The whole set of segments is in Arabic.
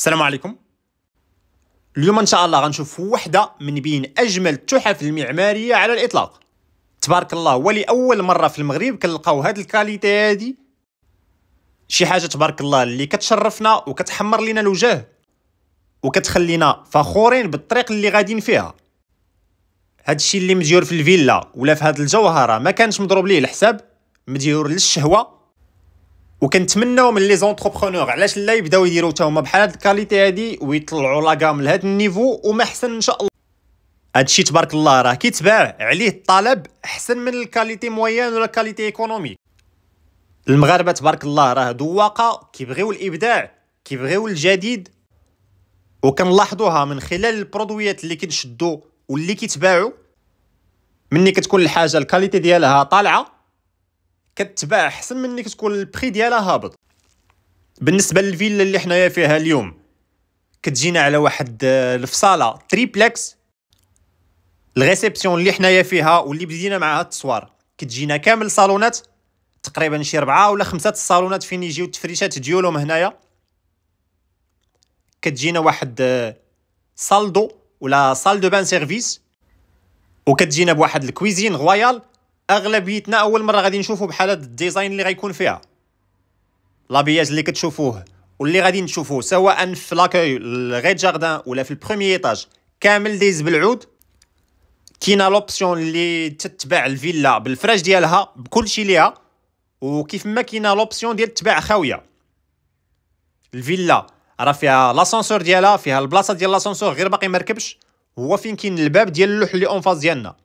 السلام عليكم اليوم ان شاء الله غنشوف وحده من بين اجمل التحف المعماريه على الاطلاق تبارك الله ولاول مره في المغرب كنلقاو هاد الكاليتي هادي شي حاجه تبارك الله اللي كتشرفنا وكتحمر لينا الوجه وكتخلينا فخورين بالطريق اللي غاديين فيها هادشي اللي مديور في الفيلا ولا في هاد الجوهره ما كانش مضروب ليه الحساب مديور للشهوه وكنتمناو من لي زونتربرونور علاش لا يبداو يديروا حتى هما بحال هاد الكاليتي هادي ويطلعوا لاكام لهاد النيفو وما احسن ان شاء الله هادشي تبارك الله راه كيتباع عليه الطلب احسن من الكاليتي مويان ولا الكاليتي ايكونومي المغاربه تبارك الله راه دواقه كيبغيو الابداع كيبغيو الجديد وكنلاحظوها من خلال البرودويات اللي كنشدو واللي كيتباعوا مني كتكون الحاجه الكاليتي ديالها طالعه كتباع احسن من اللي كتكون البري ديالها هابط بالنسبه للفيلا اللي حنايا فيها اليوم كتجينا على واحد آه، الفصاله تريبلكس الريسبسيون اللي حنايا فيها واللي بدينا معها التصوير كتجينا كامل صالونات تقريبا شي ربعة ولا خمسة الصالونات فين يجيو التفريشات ديولهم هنايا كتجينا واحد آه، صالدو ولا صال دو بان سيرفيس وكتجينا بواحد الكويزين غوايال اغلبيتنا اول مره غادي نشوفوا بحال هذا الديزاين اللي غيكون فيها لابياج اللي كتشوفوه واللي غادي نشوفوه سواء في لاكوي الغيت جاردان ولا في البرومي ايطاج كامل دايز بالعود كاينه لوبسيون اللي تتبع الفيلا بالفراش ديالها بكلشي ليها وكيف ما كاينه لوبسيون ديال تبع خاويه الفيلا راه فيها لاسانسور ديالها فيها البلاصه ديال لاسانسور غير باقي مركبش هو فين كاين الباب ديال اللوح اللي اون فاز ديالنا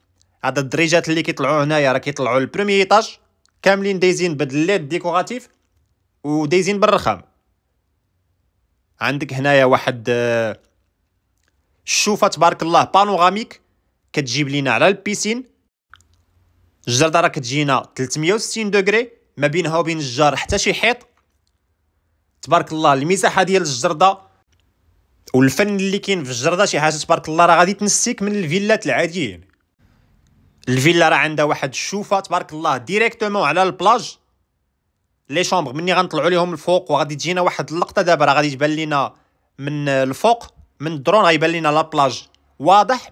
هاد الدريجات اللي كيطلعوا هنايا راه كيطلعوا البروميي طاج كاملين دايزين بالليد ديكوراتيف ودايزين بالرخام عندك هنايا واحد آه، الشوفه تبارك الله بانوراميك كتجيب لينا على البيسين الجرده راه كتجينا 360 دوغري ما بينها وبين الجار حتى شي حيط تبارك الله المساحه ديال الجرده والفن اللي كاين في الجرده شي حاجه تبارك الله راه غادي تنسيك من الفيلات العاديين الفيلا راه عندها واحد الشوفه تبارك الله ديريكتومون على البلاج لي شومبر مني غنطلعوا ليهم الفوق وغادي تجينا واحد اللقطه دابا راه غادي تبان لينا من الفوق من الدرون غيبان لينا لا بلاج واضح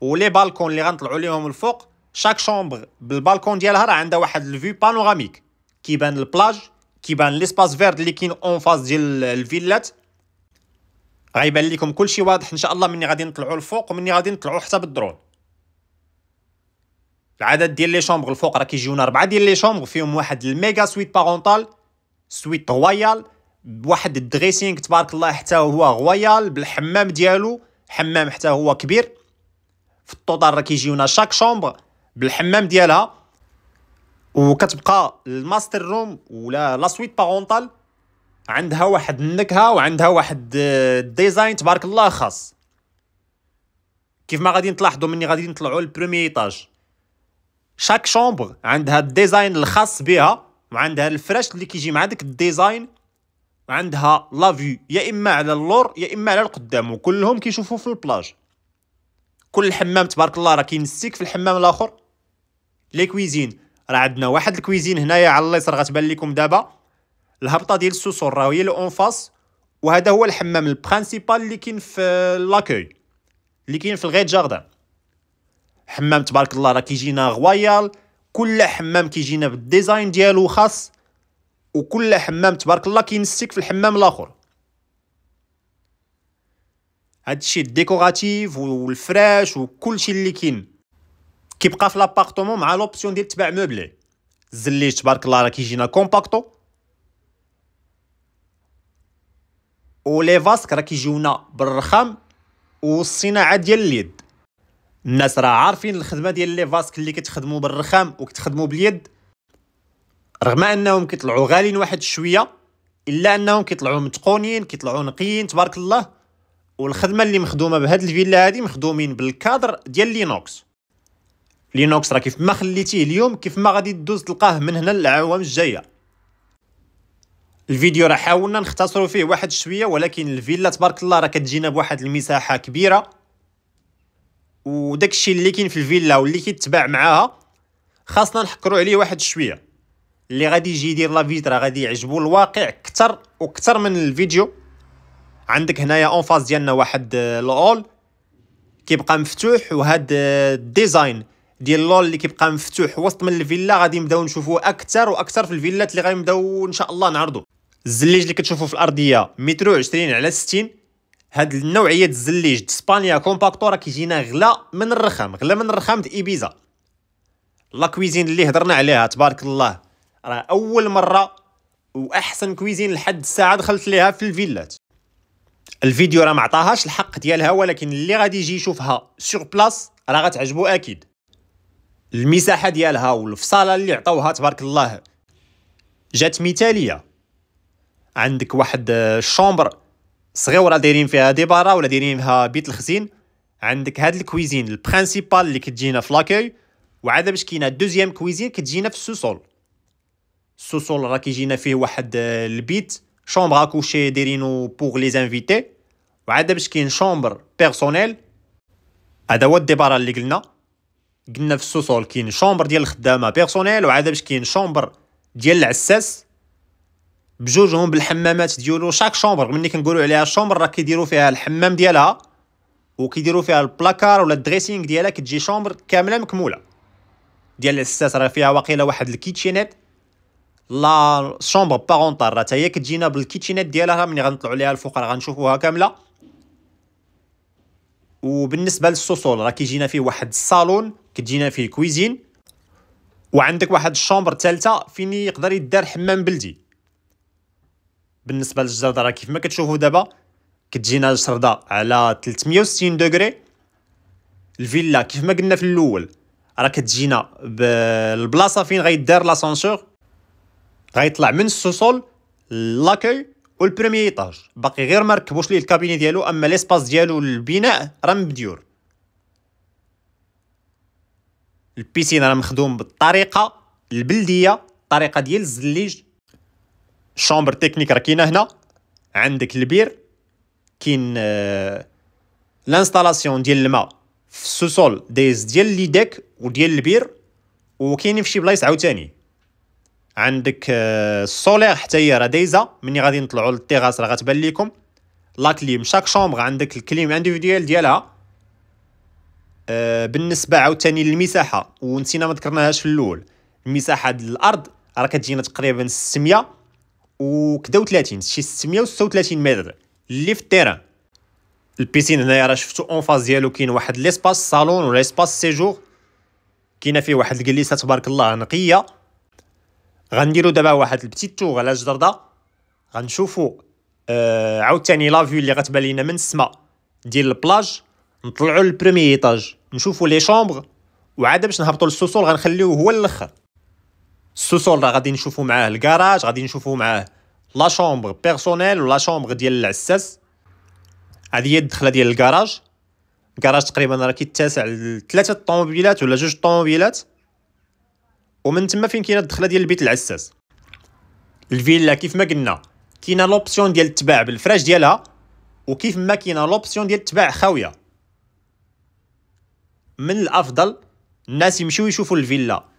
ولي بالكون اللي غنطلعوا ليهم الفوق شاك شومبر بالبالكون ديالها راه عندها واحد الفيو بانوراميك كيبان البلاج كيبان ليسباس فيرد اللي كاين اون فاس ديال الفيلات غيبان لكم كلشي واضح ان شاء الله مني غادي نطلعوا الفوق ومني غادي نطلعوا حتى بالدرون العدد ديال لي شومبغ الفوق راه كيجيونا ربعه ديال لي شومبغ فيهم واحد الميغا سويت بارونتال سويت رويال بواحد الدريسينغ تبارك الله حتى هو رويال بالحمام ديالو حمام حتى هو كبير في الطوطال راه كيجيونا شاك شومبغ بالحمام ديالها وكتبقى الماستر روم ولا لا سويت بارونتال عندها واحد النكهه وعندها واحد الديزاين تبارك الله خاص كيف ما غادي تلاحظوا مني غادي نطلعوا للبرومي ايطاج شاك شومبر عندها الديزاين الخاص بها وعندها الفراش اللي كيجي مع داك الديزاين وعندها لافيو يا اما على اللور يا اما على القدام وكلهم كيشوفوا في البلاج كل حمام تبارك الله راه كاين السيك في الحمام الاخر لي كويزين راه عندنا واحد الكويزين هنايا على اليسار غتبان لكم دابا الهبطه ديال السوسور راه هي الانفاس فاس وهذا هو الحمام البرينسيبال اللي كاين في لاكوي اللي كاين في الغيت جاردان حمام تبارك الله راه كيجينا غوايال كل حمام كيجينا بالديزاين ديالو خاص وكل حمام تبارك الله كينسيك في الحمام الاخر هادشي الديكوراتيف والفراش وكلشي اللي كاين كيبقى في لابارتمون مع لوبسيون ديال تباع موبلي الزليج تبارك الله راه كيجينا كومباكتو ولي فاسك راه كيجيونا بالرخام والصناعه ديال اليد الناس راه عارفين الخدمه ديال لي فاسك اللي كتخدموا بالرخام وكتخدموا باليد رغم انهم كيطلعوا غاليين واحد شويه الا انهم كيطلعوا متقونين كيطلعوا نقيين تبارك الله والخدمه اللي مخدومه بهاد الفيلا هادي مخدومين بالكادر ديال لينوكس لينوكس راه كيف ما خليتيه اليوم كيف ما غادي تدوز تلقاه من هنا للعوام الجايه الفيديو راه حاولنا نختصروا فيه واحد شويه ولكن الفيلا تبارك الله راه كتجينا بواحد المساحه كبيره وداكشي اللي كاين في الفيلا واللي كيتباع معاها خاصنا نحكروا عليه واحد شويه اللي غادي يجي يدير لا فيترا راه غادي يعجبو الواقع اكثر واكثر من الفيديو عندك هنايا اون فاز ديالنا واحد الاول آه، كيبقى مفتوح وهاد آه، الديزاين ديال اللول اللي كيبقى مفتوح وسط من الفيلا غادي نبداو نشوفوه اكثر واكثر في الفيلات اللي غنبداو ان شاء الله نعرضو الزليج اللي كتشوفوه في الارضيه مترو 20 على 60 هاد النوعيه الزليج اسبانيا كومباكتو راه كيجينا غلا من الرخام غلا من الرخام د ايبيزا لا كويزين اللي هضرنا عليها تبارك الله راه اول مره واحسن كويزين لحد الساعه دخلت ليها في الفيلات الفيديو راه معطاهاش الحق ديالها ولكن اللي غادي يجي يشوفها سور بلاص راه غتعجبو اكيد المساحه ديالها والفصاله اللي عطاوها تبارك الله جات مثاليه عندك واحد الشومبر صغيوره دايرين فيها ديبارا ولا دايرين فيها بيت الخزين عندك هاد الكويزين البرانسيبال اللي كتجينا في لاكاي وعاد باش كاينه دوزيام كويزين كتجينا في السوسول السوسول راه كيجينا فيه واحد آه، البيت شومبر اكوشي دايرينو بوغ لي زانفيتي وعاد باش كاين شومبر بيرسونيل هذا هو الديبارا اللي قلنا قلنا في السوسول كاين شومبر ديال الخدامه بيرسونيل وعاد باش كاين شومبر ديال العساس بجوجهم بالحمامات ديالو شاك شومبر ملي كنقولوا عليها شومبر راه كيديروا فيها الحمام ديالها وكيديروا فيها البلاكار ولا الدريسينغ ديالها كتجي شومبر كامله مكموله ديال الاساس راه فيها واقيلا واحد الكيتشينات لا شومبر بارونتال راه هي كتجينا بالكيتشينات ديالها ملي غنطلعوا عليها الفوق راه غنشوفوها كامله وبالنسبه للسوسول راه كيجينا فيه واحد الصالون كتجينا فيه كويزين وعندك واحد الشومبر ثالثه فين يقدر يدار حمام بلدي بالنسبه للجرده راه كيف ما كتشوفوا دابا كتجينا الجرده على 360 دوغري الفيلا كيف ما قلنا في الاول راه كتجينا بالبلاصه فين غيدار لاسانسور غيطلع من السوسول لاكوي والبريمي ايطاج باقي غير ما ركبوش ليه الكابيني ديالو اما ليسباس ديالو البناء راه مبديور البيسين راه مخدوم بالطريقه البلديه الطريقه ديال الزليج شومبر تكنيك راه كاينه هنا عندك البير كاين لانستالاسيون آه، ديال الماء في السوسول ديز ديال لي ديك وديال البير وكاين في شي بلايص عاوتاني عندك آه، السولير حتى هي راه دايزه ملي غادي نطلعوا للتيغاس راه غتبان لكم لا كليم شاك شومبر عندك الكليم انديفيديوال ديالها آه، بالنسبه عاوتاني للمساحه ونسينا ما ذكرناهاش في الاول المساحه ديال الارض راه كتجينا تقريبا 600 وكدا شي 636 متر اللي في التيران البيسين هنايا راه شفتو اون فاز ديالو كاين واحد ليسباس صالون ولا ليسباس سيجور كاينه فيه واحد الكليسه تبارك الله نقيه غنديرو دابا واحد البتي توغ على الجدرده غنشوفو آه عاوتاني لا فيو اللي غتبان لينا من السما ديال البلاج نطلعو للبريمي ايطاج نشوفو لي شومبر وعاد باش نهبطو للسوسول غنخليوه هو الاخر سو سولدا غادي نشوفو معاه الكراج غادي نشوفو معاه لا شومبر بيرسونيل ولا شومبر ديال العساس هذه هي الدخله ديال الكراج الكراج تقريبا راه كيتسع لثلاثه الطوموبيلات ولا جوج الطوموبيلات ومن تما فين كاينه الدخله ديال البيت العساس الفيلا كيف ما قلنا كاينه لوبسيون ديال التباع بالفراش ديالها وكيف ما كاينه لوبسيون ديال التباع خاويه من الافضل الناس يمشيو يشوفوا الفيلا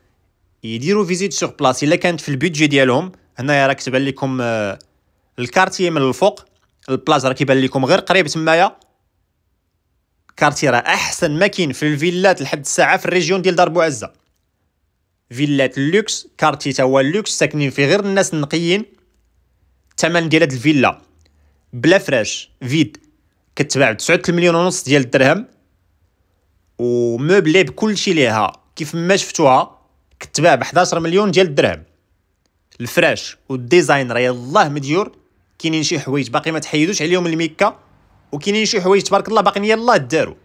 يديروا فيزيت سور بلاص الا كانت في البيدجي ديالهم هنايا راه كتبان لكم آه، الكارتي من الفوق البلاج راه كيبان لكم غير قريب تمايا كارتي راه احسن ما كاين في الفيلات لحد الساعه في الريجيون ديال دار بوعزه فيلات اللوكس كارتي تا هو اللوكس ساكنين فيه غير الناس النقيين الثمن ديال هاد الفيلا بلا فراش فيد كتباع ب 9 مليون ونص ديال الدرهم وموبلي بكلشي ليها كيف ما شفتوها كتباع ب 11 مليون ديال الدرهم الفراش والديزاين راه يلاه مديور كاينين شي حوايج باقي ما تحيدوش عليهم الميكا وكاينين شي حوايج تبارك الله باقيين يلاه داروا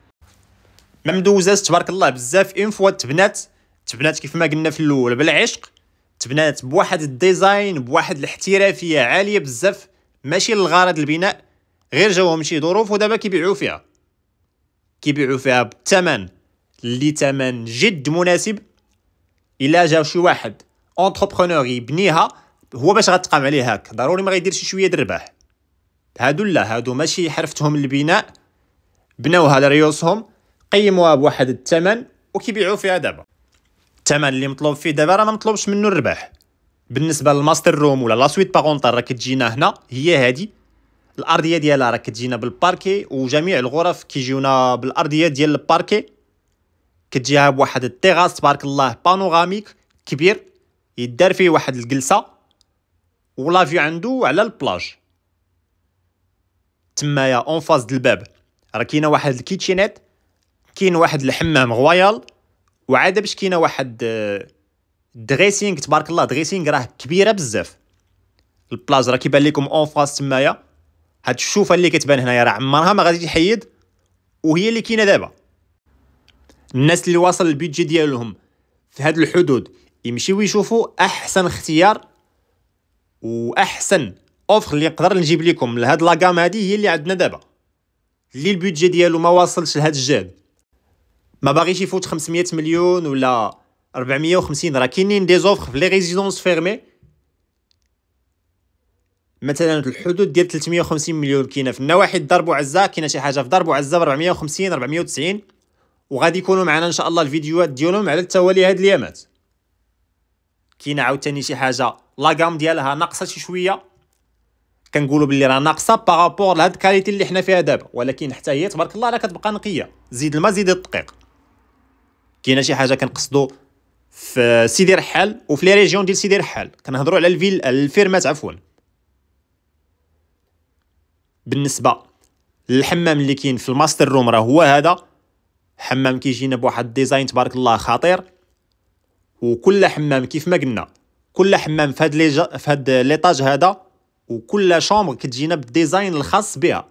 ما مدوزاش تبارك الله بزاف اون فوا تبنات تبنات كيف ما قلنا في الاول بالعشق تبنات بواحد الديزاين بواحد الاحترافيه عاليه بزاف ماشي للغرض البناء غير جاوهم شي ظروف ودابا كيبيعوا فيها كيبيعوا فيها بثمن اللي ثمن جد مناسب الا جا شي واحد اونتربرونور يبنيها هو باش غتقام عليه هاك ضروري ما غيدير شي شويه الربح هادو لا هادو ماشي حرفتهم البناء بناوها على ريوسهم قيموها بواحد الثمن وكيبيعوا فيها دابا الثمن اللي مطلوب فيه دابا راه ما مطلوبش منه الربح بالنسبه للماستر روم ولا لا سويت بارونتال راه كتجينا هنا هي هادي الارضيه ديالها راه كتجينا بالباركي وجميع الغرف كيجيونا بالارضيه ديال الباركي كتجيها بواحد التيغاس تبارك الله بانوراميك كبير يدار فيه واحد الجلسه ولا في عنده على البلاج تمايا اون فاز د الباب راه كاينه واحد الكيتشينات كاين واحد الحمام رويال وعاد باش كاينه واحد آه، دريسينغ تبارك الله دريسينغ راه كبيره بزاف البلاج راه كيبان لكم اون فاز تمايا هاد الشوفه اللي كتبان هنايا راه عمرها ما غادي تحيد وهي اللي كاينه دابا الناس اللي واصل البيدجي ديالهم في هاد الحدود يمشيو يشوفوا احسن اختيار واحسن اوفر اللي نقدر نجيب لكم لهاد لاغام هادي هي اللي عندنا دابا اللي البيدجي ديالو ما واصلش لهاد الجهد ما باغيش يفوت 500 مليون ولا 450 راه كاينين دي زوفر في لي ريزيدونس فيرمي مثلا الحدود ديال 350 مليون كاينه في النواحي الضرب وعزه كاينه شي حاجه في ضرب وعزه ب 450 490 وغادي يكونوا معنا ان شاء الله الفيديوهات ديالهم على التوالي هاد اليامات كاينه عاوتاني شي حاجه لاغام ديالها ناقصه شي شويه كنقولوا باللي راه ناقصه بارابور لهاد الكاليتي اللي حنا فيها دابا ولكن حتى هي تبارك الله راه كتبقى نقيه زيد الماء زيد الدقيق كاينه شي حاجه كنقصدو في سيدي رحال وفي لي ريجيون ديال سيدي رحال كنهضروا على الفيل الفيرمات عفوا بالنسبه للحمام اللي كاين في الماستر روم راه هو هذا حمام كيجينا بواحد الديزاين تبارك الله خطير وكل حمام كيف ما قلنا كل حمام في هاد فهاد في هاد ليطاج هذا وكل شومبر كتجينا بالديزاين الخاص بها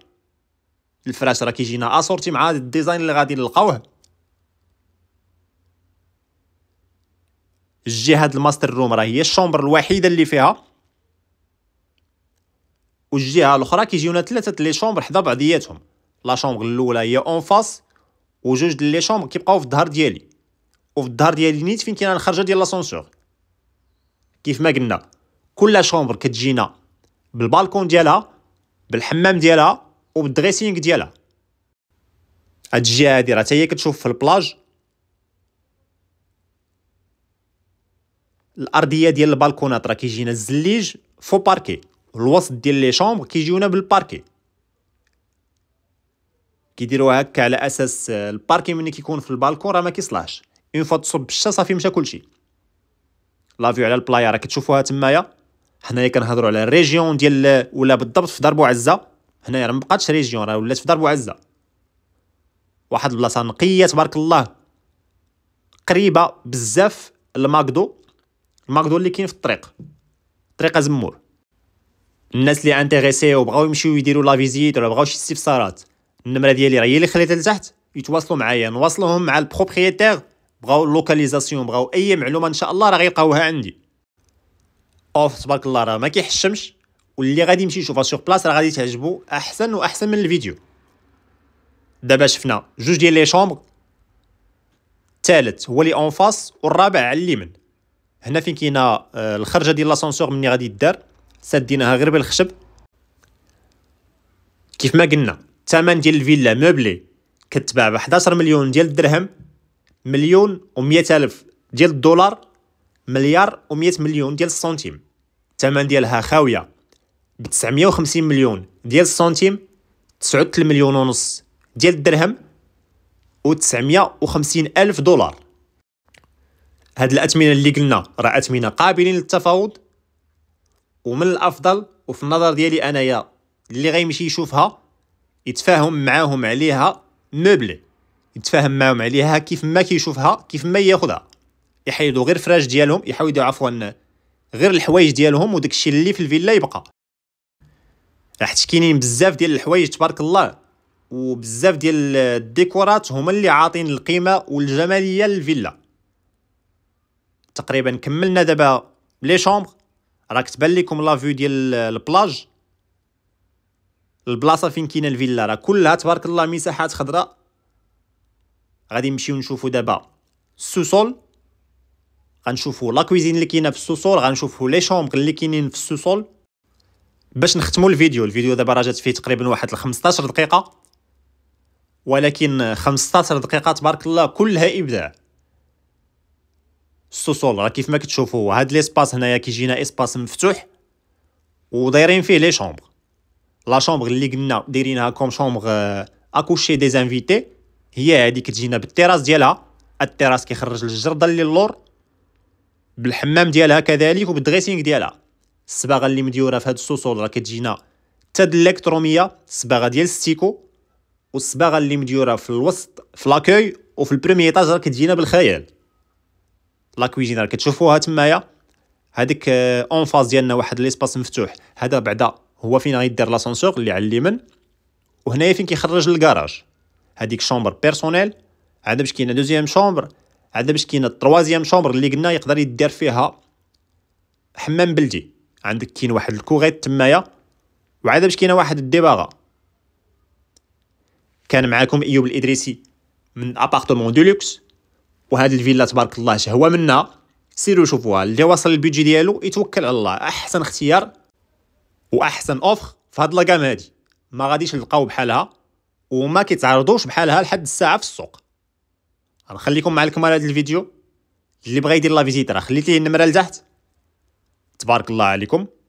الفراش راه كيجينا اسورتي مع هاد الديزاين اللي غادي نلقاوه الجهه الماستر روم راه هي الشومبر الوحيده اللي فيها والجهه الاخرى كيجيونا ثلاثه لي شومبر حدا بعضياتهم لا شومبر الاولى هي اون فاس وجوج ديال لي شومبر كيبقاو في الظهر ديالي وفي الظهر ديالي نيت فين كاينه الخرجه ديال لاسونسور كيف ما قلنا كل شومبر كتجينا بالبالكون ديالها بالحمام ديالها وبالدريسينغ ديالها هاد الجهه هادي راه هي كتشوف في البلاج الارضيه ديال البالكونات راه كيجينا الزليج فو باركي الوسط ديال لي شومبر كيجيونا بالباركي كيديروها هكا على اساس آه، الباركين ملي كيكون في البالكون راه ما كيصلحش اون فوا تصب الشا صافي مشى كلشي لافيو على البلايا راه كتشوفوها تمايا حنايا كنهضروا على الريجيون ديال آه، ولا بالضبط في درب عزه هنايا راه مبقاتش ريجيون راه ولات في درب عزه واحد البلاصه نقيه تبارك الله قريبه بزاف لماكدو الماكدو اللي كاين في الطريق طريقه زمور الناس اللي انتريسي وبغاو يمشيو يديروا لا فيزيت ولا بغاو شي استفسارات النمره ديالي راه هي اللي خليتها لتحت يتواصلوا معايا نواصلهم مع البروبريتير بغاو لوكاليزاسيون بغاو اي معلومه ان شاء الله راه غيلقاوها عندي اوف تبارك الله راه ما كيحشمش واللي غادي يمشي يشوفها سور بلاص راه غادي تعجبو احسن واحسن من الفيديو دابا شفنا جوج ديال لي شومبر الثالث هو لي اون فاس والرابع على اليمين هنا فين كاينه آه، الخرجه ديال لاسانسور مني غادي دار ساديناها غير بالخشب كيف ما قلنا الثمن ديال الفيلا موبلي كتباع ب 11 مليون ديال الدرهم مليون و الف ديال الدولار مليار و مليون ديال السنتيم الثمن ديالها خاويه ب 950 مليون ديال السنتيم 9 مليون ونص ديال الدرهم و 950 الف دولار هاد الاثمنه اللي قلنا راه اثمنه قابلين للتفاوض ومن الافضل وفي النظر ديالي انايا اللي غيمشي يشوفها يتفاهم معاهم عليها موبل يتفاهم معاهم عليها كيف ما كيشوفها كيف ما ياخذها يحيدوا غير فراش ديالهم يحيدوا عفوا غير الحوايج ديالهم وداك الشيء اللي في الفيلا يبقى راح كاينين بزاف ديال الحوايج تبارك الله وبزاف ديال الديكورات هما اللي عاطين القيمه والجماليه للفيلا تقريبا كملنا دابا لي شومبر راك تبان لكم لا فيو ديال البلاج البلاصه فين كاينه الفيلا راه كلها تبارك الله مساحات خضراء غادي نمشيو نشوفو دابا السوسول غنشوفو لا كويزين اللي كاينه في السوسول غنشوفو لي شومبر اللي كاينين في السوسول باش نختمو الفيديو الفيديو دابا راه جات فيه تقريبا واحد 15 دقيقه ولكن 15 دقيقه تبارك الله كلها ابداع السوسول راه كيف ما كتشوفوا هاد ليسباس هنايا كيجينا اسباس مفتوح ودايرين فيه لي شومبر لا شومبر اللي قلنا دايرينها كوم شومبر اكوشي دي زانفيتي هي هذيك تجينا بالتراس ديالها التراس كيخرج الجرده اللي اللور بالحمام ديالها كذلك وبالدريسينغ ديالها الصباغه اللي مديوره في هاد السوسول راه كتجينا حتى الالكتروميه الصباغه ديال ستيكو والصباغه اللي مديوره في الوسط في لاكوي وفي البريمي ايطاج راه كتجينا بالخيال لا كويزين راه كتشوفوها تمايا هذيك اون فاز ديالنا واحد ليسباس مفتوح هذا بعدا هو فين غيدير لاسانسور اللي على اليمن وهنايا فين كيخرج للكراج هذيك شومبر بيرسونيل عاد باش كاينه دوزيام شومبر عاد باش كاينه التروازيام شومبر اللي قلنا يقدر يدير فيها حمام بلدي عندك كاين واحد الكوغيت تمايا وعاد باش كاينه واحد الديباغا كان معاكم ايوب الادريسي من ابارتمون دو لوكس وهاد الفيلا تبارك الله شهوه منها سيروا شوفوها اللي واصل البيجي ديالو يتوكل على الله احسن اختيار واحسن اوفر في هاد لاكام هادي ما غاديش نلقاو بحالها وما كيتعرضوش بحالها لحد الساعه في السوق غنخليكم مع الكاميرا هاد الفيديو اللي بغا يدير لا فيزيت راه خليت ليه النمره لتحت تبارك الله عليكم